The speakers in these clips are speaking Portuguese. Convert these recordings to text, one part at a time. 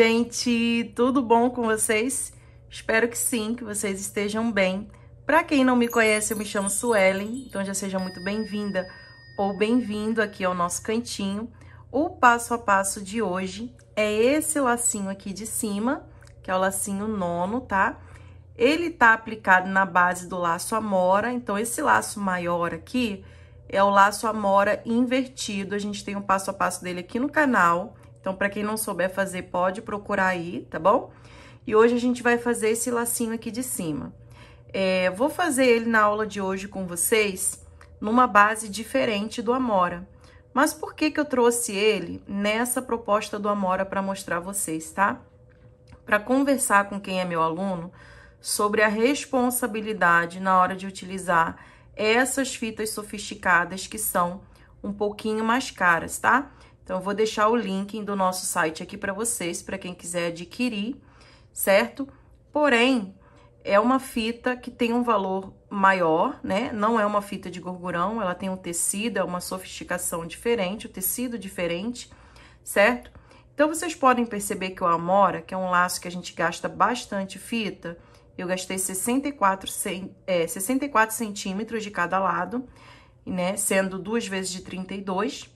gente! Tudo bom com vocês? Espero que sim, que vocês estejam bem. Para quem não me conhece, eu me chamo Suelen, então já seja muito bem-vinda ou bem-vindo aqui ao nosso cantinho. O passo a passo de hoje é esse lacinho aqui de cima, que é o lacinho nono, tá? Ele tá aplicado na base do laço amora, então esse laço maior aqui é o laço amora invertido. A gente tem um passo a passo dele aqui no canal, então, para quem não souber fazer, pode procurar aí, tá bom? E hoje a gente vai fazer esse lacinho aqui de cima. É, vou fazer ele na aula de hoje com vocês numa base diferente do Amora. Mas por que que eu trouxe ele nessa proposta do Amora para mostrar vocês, tá? Para conversar com quem é meu aluno sobre a responsabilidade na hora de utilizar essas fitas sofisticadas que são um pouquinho mais caras, tá? Então, eu vou deixar o link do nosso site aqui para vocês, para quem quiser adquirir, certo? Porém, é uma fita que tem um valor maior, né? Não é uma fita de gorgurão, ela tem um tecido, é uma sofisticação diferente, o um tecido diferente, certo? Então, vocês podem perceber que o Amora, que é um laço que a gente gasta bastante fita, eu gastei 64, é, 64 centímetros de cada lado, né? Sendo duas vezes de 32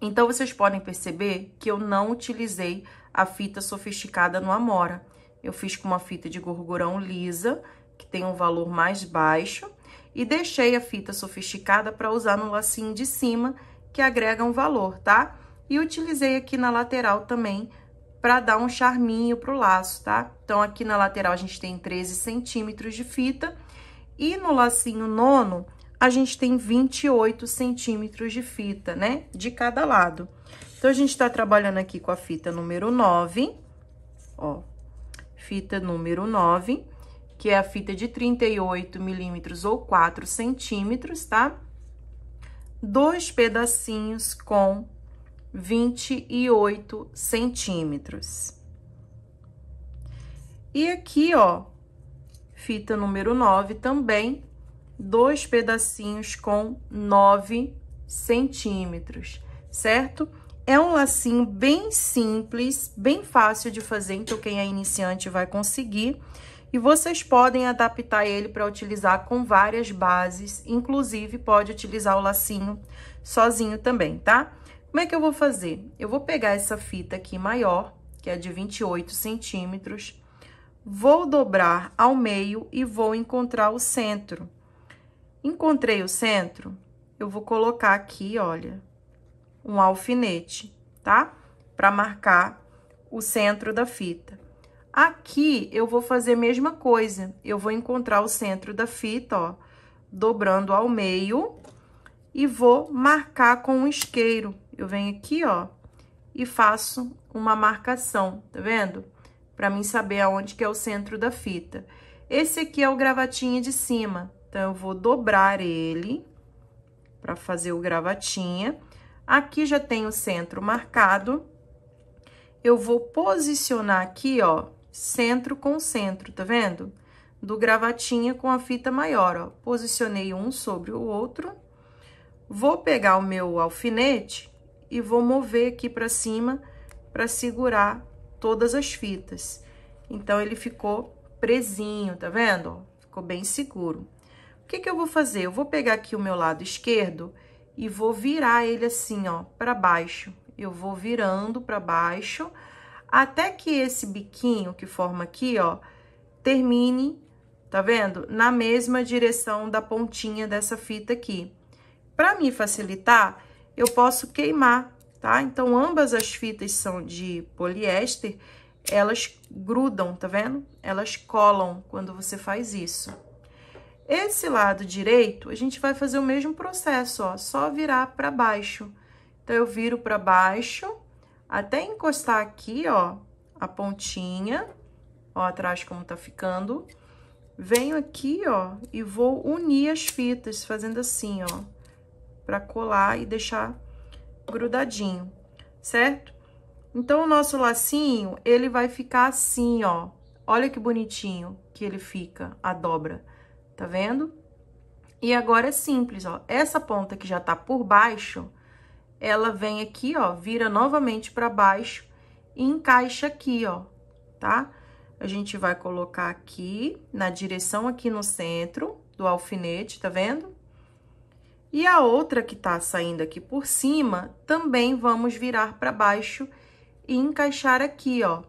então, vocês podem perceber que eu não utilizei a fita sofisticada no Amora. Eu fiz com uma fita de gorgurão lisa, que tem um valor mais baixo, e deixei a fita sofisticada para usar no lacinho de cima, que agrega um valor, tá? E utilizei aqui na lateral também para dar um charminho pro laço, tá? Então, aqui na lateral a gente tem 13 centímetros de fita, e no lacinho nono a gente tem 28 centímetros de fita, né? De cada lado. Então, a gente tá trabalhando aqui com a fita número 9, ó, fita número 9, que é a fita de 38 milímetros ou 4 centímetros, tá? Dois pedacinhos com 28 centímetros. E aqui, ó, fita número 9 também, dois pedacinhos com 9 centímetros, certo? É um lacinho bem simples, bem fácil de fazer, então quem é iniciante vai conseguir. E vocês podem adaptar ele para utilizar com várias bases, inclusive pode utilizar o lacinho sozinho também, tá? Como é que eu vou fazer? Eu vou pegar essa fita aqui maior, que é de 28 centímetros, vou dobrar ao meio e vou encontrar o centro. Encontrei o centro, eu vou colocar aqui, olha, um alfinete, tá? Para marcar o centro da fita. Aqui, eu vou fazer a mesma coisa. Eu vou encontrar o centro da fita, ó, dobrando ao meio e vou marcar com um isqueiro. Eu venho aqui, ó, e faço uma marcação, tá vendo? Para mim saber aonde que é o centro da fita. Esse aqui é o gravatinha de cima. Então, eu vou dobrar ele para fazer o gravatinha. Aqui já tem o centro marcado. Eu vou posicionar aqui, ó, centro com centro, tá vendo? Do gravatinha com a fita maior, ó. Posicionei um sobre o outro. Vou pegar o meu alfinete e vou mover aqui para cima para segurar todas as fitas. Então, ele ficou presinho, tá vendo? Ficou bem seguro. O que, que eu vou fazer? Eu vou pegar aqui o meu lado esquerdo e vou virar ele assim, ó, para baixo. Eu vou virando para baixo até que esse biquinho que forma aqui, ó, termine, tá vendo? Na mesma direção da pontinha dessa fita aqui. Para me facilitar, eu posso queimar, tá? Então, ambas as fitas são de poliéster, elas grudam, tá vendo? Elas colam quando você faz isso. Esse lado direito, a gente vai fazer o mesmo processo, ó, só virar para baixo. Então, eu viro para baixo, até encostar aqui, ó, a pontinha, ó, atrás como tá ficando. Venho aqui, ó, e vou unir as fitas, fazendo assim, ó, para colar e deixar grudadinho, certo? Então, o nosso lacinho, ele vai ficar assim, ó. Olha que bonitinho que ele fica, a dobra tá vendo? E agora é simples, ó. Essa ponta que já tá por baixo, ela vem aqui, ó, vira novamente para baixo e encaixa aqui, ó, tá? A gente vai colocar aqui, na direção aqui no centro do alfinete, tá vendo? E a outra que tá saindo aqui por cima, também vamos virar para baixo e encaixar aqui, ó.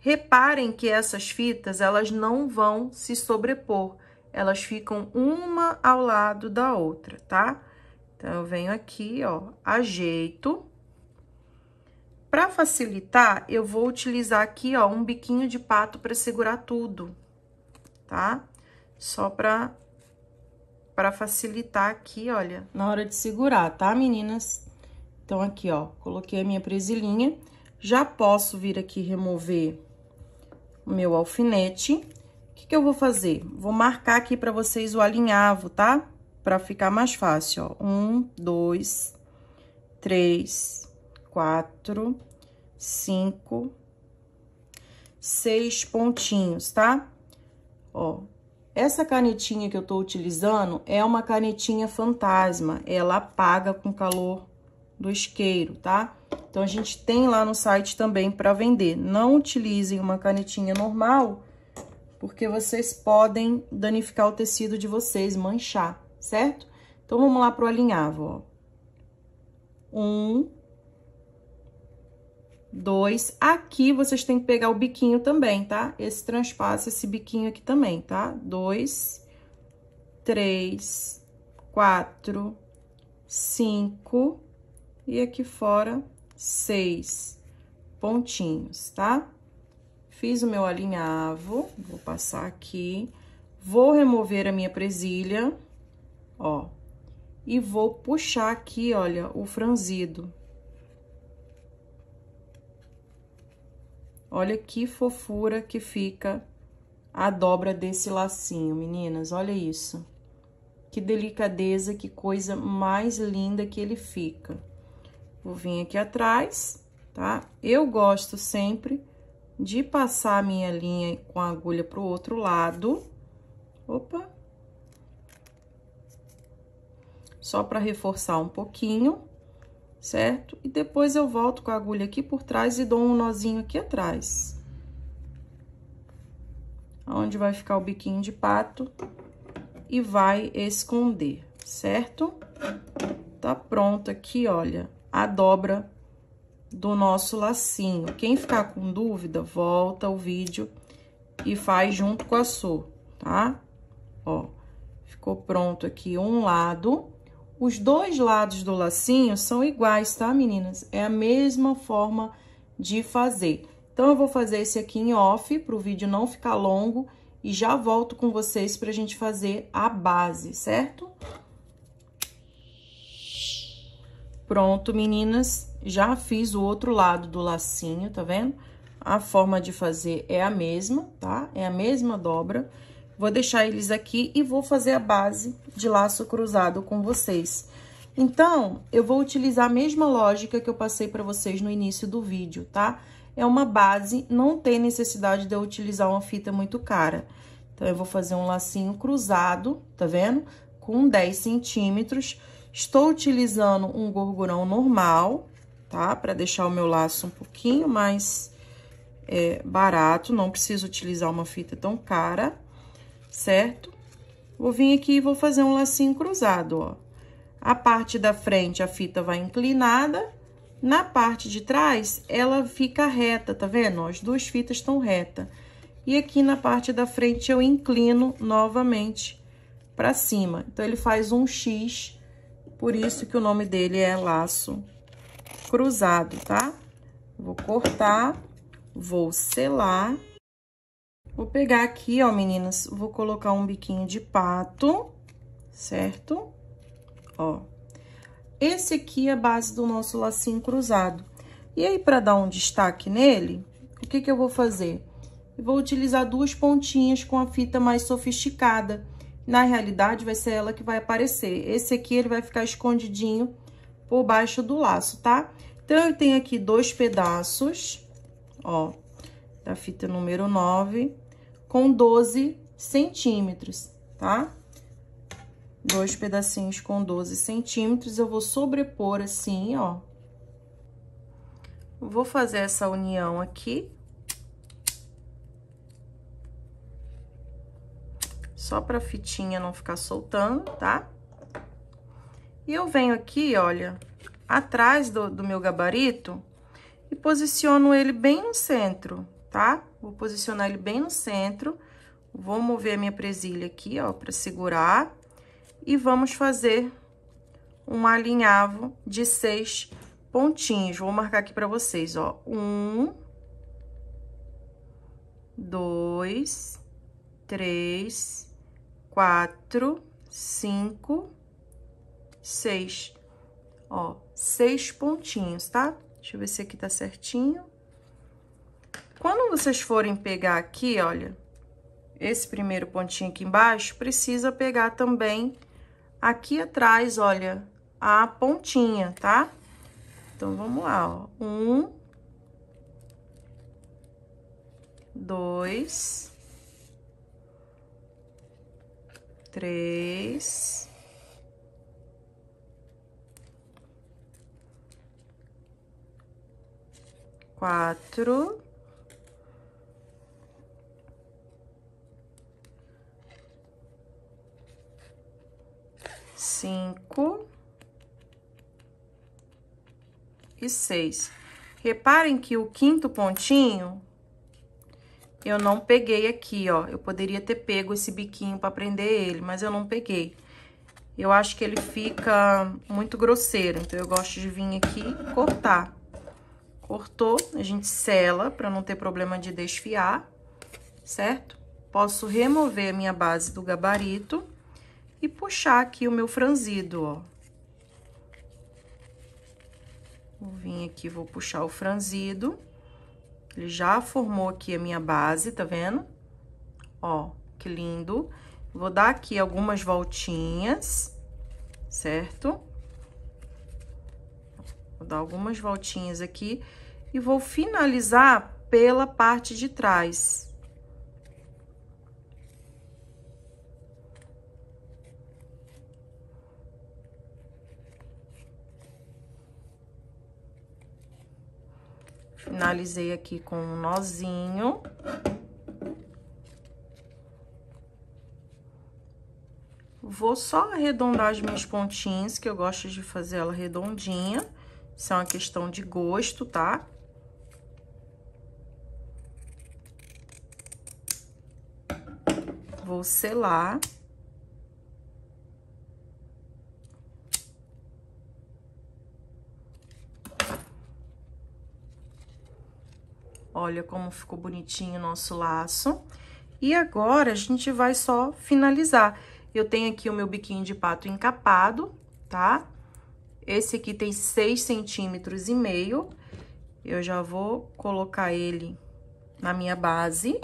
Reparem que essas fitas, elas não vão se sobrepor elas ficam uma ao lado da outra, tá? Então, eu venho aqui, ó, ajeito. Para facilitar, eu vou utilizar aqui, ó, um biquinho de pato para segurar tudo, tá? Só para para facilitar aqui, olha, na hora de segurar, tá, meninas? Então, aqui, ó, coloquei a minha presilhinha. Já posso vir aqui remover o meu alfinete que, que eu vou fazer? Vou marcar aqui para vocês o alinhavo, tá? Para ficar mais fácil, ó. Um, dois, três, quatro, cinco, seis pontinhos, tá? Ó, essa canetinha que eu tô utilizando é uma canetinha fantasma, ela apaga com calor do isqueiro, tá? Então, a gente tem lá no site também para vender. Não utilizem uma canetinha normal, porque vocês podem danificar o tecido de vocês, manchar, certo? Então, vamos lá pro alinhavo, ó. Um, dois. Aqui, vocês têm que pegar o biquinho também, tá? Esse transpasse, esse biquinho aqui também, tá? Dois, três, quatro, cinco, e aqui fora, seis pontinhos, tá? Tá? Fiz o meu alinhavo, vou passar aqui. Vou remover a minha presilha, ó. E vou puxar aqui, olha, o franzido. Olha que fofura que fica a dobra desse lacinho, meninas. Olha isso. Que delicadeza, que coisa mais linda que ele fica. Vou vir aqui atrás, tá? Eu gosto sempre de passar a minha linha com a agulha pro outro lado. Opa! Só para reforçar um pouquinho, certo? E depois eu volto com a agulha aqui por trás e dou um nozinho aqui atrás. Onde vai ficar o biquinho de pato e vai esconder, certo? Tá pronto aqui, olha, a dobra do nosso lacinho. Quem ficar com dúvida, volta o vídeo e faz junto com a sua, tá? Ó, ficou pronto aqui um lado. Os dois lados do lacinho são iguais, tá, meninas? É a mesma forma de fazer. Então, eu vou fazer esse aqui em off, para o vídeo não ficar longo, e já volto com vocês para a gente fazer a base, certo? Pronto, meninas. Já fiz o outro lado do lacinho, tá vendo? A forma de fazer é a mesma, tá? É a mesma dobra. Vou deixar eles aqui e vou fazer a base de laço cruzado com vocês. Então, eu vou utilizar a mesma lógica que eu passei para vocês no início do vídeo, tá? É uma base, não tem necessidade de eu utilizar uma fita muito cara. Então, eu vou fazer um lacinho cruzado, tá vendo? Com 10 centímetros. Estou utilizando um gorgurão normal, tá? Para deixar o meu laço um pouquinho mais é, barato, não preciso utilizar uma fita tão cara, certo? Vou vir aqui e vou fazer um lacinho cruzado, ó. A parte da frente a fita vai inclinada, na parte de trás ela fica reta, tá vendo? As duas fitas estão reta. E aqui na parte da frente eu inclino novamente para cima. Então ele faz um X, por isso que o nome dele é laço cruzado, tá? Vou cortar, vou selar. Vou pegar aqui, ó, meninas, vou colocar um biquinho de pato, certo? Ó. Esse aqui é a base do nosso lacinho cruzado. E aí, para dar um destaque nele, o que que eu vou fazer? Eu vou utilizar duas pontinhas com a fita mais sofisticada. Na realidade, vai ser ela que vai aparecer. Esse aqui, ele vai ficar escondidinho por baixo do laço, tá? Então, eu tenho aqui dois pedaços, ó, da fita número 9, com 12 centímetros, tá? Dois pedacinhos com 12 centímetros, eu vou sobrepor assim, ó. Vou fazer essa união aqui. Só pra fitinha não ficar soltando, tá? Tá? E eu venho aqui, olha, atrás do, do meu gabarito e posiciono ele bem no centro, tá? Vou posicionar ele bem no centro. Vou mover a minha presilha aqui, ó, pra segurar. E vamos fazer um alinhavo de seis pontinhos. Vou marcar aqui pra vocês, ó. Um, dois, três, quatro, cinco, seis, ó, seis pontinhos, tá? Deixa eu ver se aqui tá certinho. Quando vocês forem pegar aqui, olha, esse primeiro pontinho aqui embaixo, precisa pegar também aqui atrás, olha, a pontinha, tá? Então, vamos lá, ó. Um, dois, três, quatro. Cinco. E seis. Reparem que o quinto pontinho, eu não peguei aqui, ó. Eu poderia ter pego esse biquinho pra prender ele, mas eu não peguei. Eu acho que ele fica muito grosseiro, então eu gosto de vir aqui e cortar. Cortou, a gente sela para não ter problema de desfiar, certo? Posso remover a minha base do gabarito e puxar aqui o meu franzido, ó. Vou vir aqui, vou puxar o franzido. Ele já formou aqui a minha base, tá vendo? Ó, que lindo. Vou dar aqui algumas voltinhas, certo? Vou dar algumas voltinhas aqui e vou finalizar pela parte de trás. Finalizei aqui com um nozinho. Vou só arredondar as minhas pontinhas, que eu gosto de fazer ela redondinha. Isso é uma questão de gosto, tá? Vou selar. Olha como ficou bonitinho o nosso laço. E agora, a gente vai só finalizar. Eu tenho aqui o meu biquinho de pato encapado, tá? Tá? Esse aqui tem 6 centímetros e meio. Eu já vou colocar ele na minha base.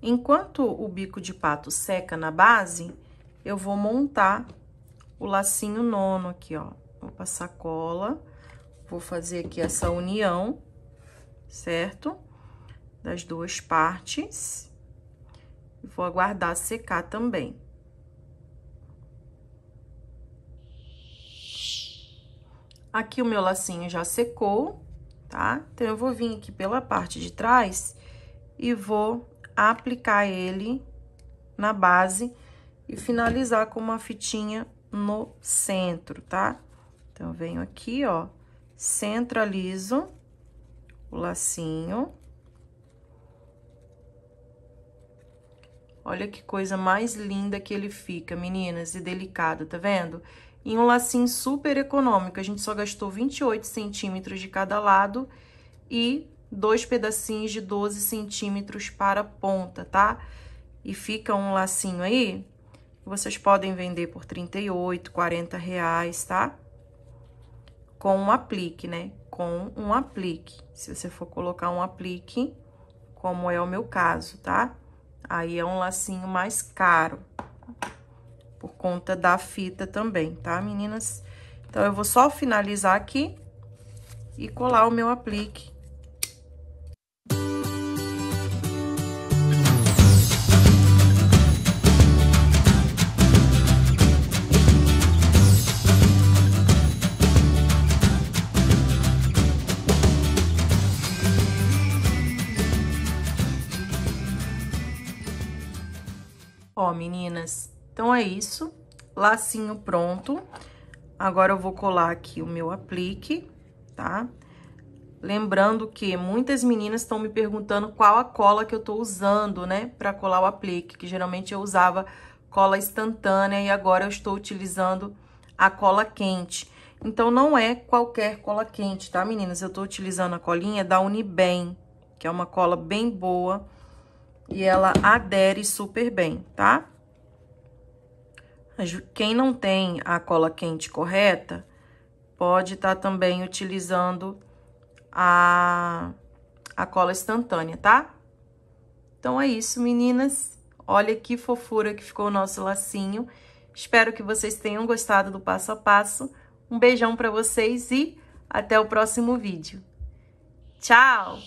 Enquanto o bico de pato seca na base, eu vou montar o lacinho nono aqui, ó. Vou passar cola, vou fazer aqui essa união, certo? das duas partes. E vou aguardar secar também. Aqui o meu lacinho já secou, tá? Então, eu vou vir aqui pela parte de trás e vou aplicar ele na base e finalizar com uma fitinha no centro, tá? Então, venho aqui, ó, centralizo o lacinho. Olha que coisa mais linda que ele fica, meninas, e delicado, tá vendo? E um lacinho super econômico, a gente só gastou 28 centímetros de cada lado e dois pedacinhos de 12 centímetros para a ponta, tá? E fica um lacinho aí, vocês podem vender por 38, 40 reais, tá? Com um aplique, né? Com um aplique. Se você for colocar um aplique, como é o meu caso, tá? Aí é um lacinho mais caro, por conta da fita também, tá, meninas? Então, eu vou só finalizar aqui e colar o meu aplique meninas? Então é isso, lacinho pronto. Agora eu vou colar aqui o meu aplique, tá? Lembrando que muitas meninas estão me perguntando qual a cola que eu tô usando, né? Pra colar o aplique, que geralmente eu usava cola instantânea e agora eu estou utilizando a cola quente. Então, não é qualquer cola quente, tá, meninas? Eu tô utilizando a colinha da Unibem, que é uma cola bem boa e ela adere super bem, tá? quem não tem a cola quente correta, pode estar tá também utilizando a, a cola instantânea, tá? Então é isso, meninas. Olha que fofura que ficou o nosso lacinho. Espero que vocês tenham gostado do passo a passo. Um beijão para vocês e até o próximo vídeo. Tchau!